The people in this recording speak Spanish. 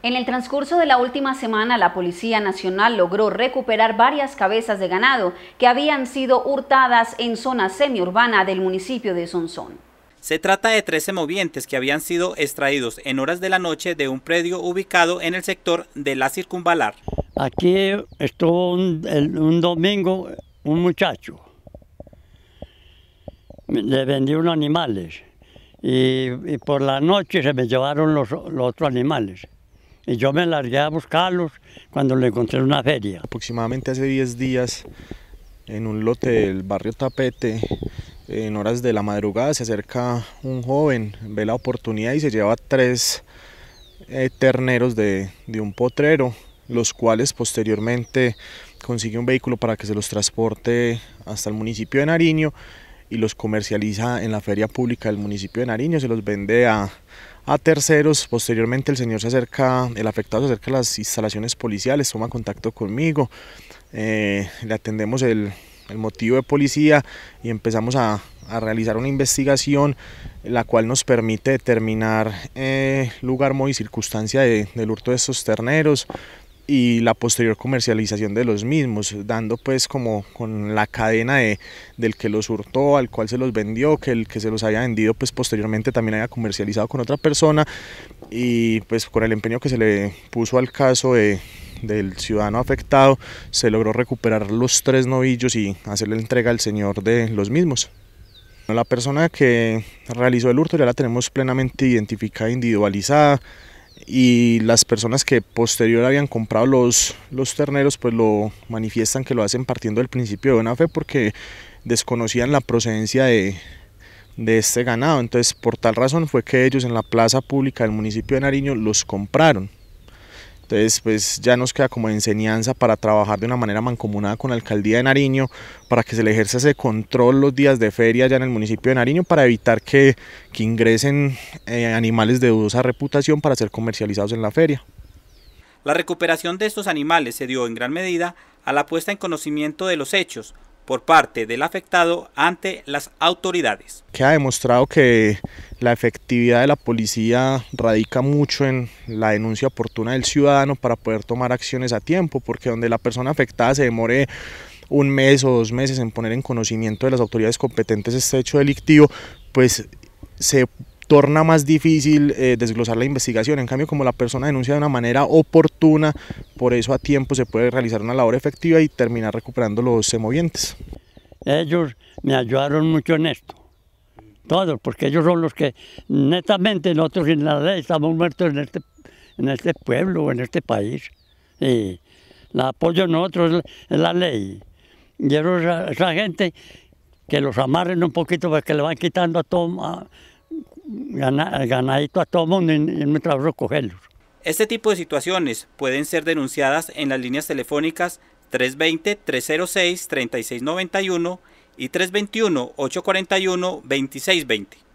En el transcurso de la última semana, la Policía Nacional logró recuperar varias cabezas de ganado que habían sido hurtadas en zona semiurbana del municipio de Sonsón. Se trata de 13 movientes que habían sido extraídos en horas de la noche de un predio ubicado en el sector de la circunvalar. Aquí estuvo un, domingo un muchacho, le vendí unos animales y, por la noche se me llevaron los, los otros animales. Y yo me largué a buscarlos cuando lo encontré en una feria. Aproximadamente hace 10 días, en un lote del barrio Tapete, en horas de la madrugada, se acerca un joven, ve la oportunidad y se lleva tres eh, terneros de, de un potrero, los cuales posteriormente consigue un vehículo para que se los transporte hasta el municipio de Nariño y los comercializa en la feria pública del municipio de Nariño, se los vende a, a terceros. Posteriormente el señor se acerca, el afectado se acerca a las instalaciones policiales, toma contacto conmigo, eh, le atendemos el, motivo de policía y empezamos a, realizar una investigación la cual nos permite determinar eh, lugar, modo y circunstancia del hurto de estos terneros y la posterior comercialización de los mismos, dando pues como con la cadena de, del que los hurtó, al cual se los vendió, que el que se los haya vendido pues posteriormente también haya comercializado con otra persona y pues con el empeño que se le puso al caso del ciudadano afectado se logró recuperar los tres novillos y hacerle entrega al señor de los mismos. La persona que realizó el hurto ya la tenemos plenamente identificada, individualizada, y las personas que posterior habían comprado los, los terneros pues lo manifiestan que lo hacen partiendo del principio de buena fe porque desconocían la procedencia de, de este ganado. Entonces por tal razón fue que ellos en la plaza pública del municipio de Nariño los compraron. Entonces, pues ya nos queda como enseñanza para trabajar de una manera mancomunada con la alcaldía de Nariño, para que se le ejerza ese control los días de feria ya en el municipio de Nariño, para evitar que, ingresen eh, animales de dudosa reputación para ser comercializados en la feria. La recuperación de estos animales se dio en gran medida a la puesta en conocimiento de los hechos, por parte del afectado ante las autoridades. Que ha demostrado que la efectividad de la policía radica mucho en la denuncia oportuna del ciudadano para poder tomar acciones a tiempo, porque donde la persona afectada se demore un mes o dos meses en poner en conocimiento de las autoridades competentes este hecho delictivo, pues se torna más difícil eh, desglosar la investigación. En cambio, como la persona denuncia de una manera oportuna, por eso a tiempo se puede realizar una labor efectiva y terminar recuperando los semovientes. Ellos eh, me ayudaron mucho en esto, todos, porque ellos son los que netamente nosotros sin la ley estamos muertos en este, en este pueblo, en este país. Y la apoyo nosotros en la ley. Y esa, esa gente que los amarren un poquito, porque pues, le van quitando a todo, ganadito a todo el mundo Este tipo de situaciones pueden ser denunciadas en las líneas telefónicas 320-306-3691 y 321-841-2620.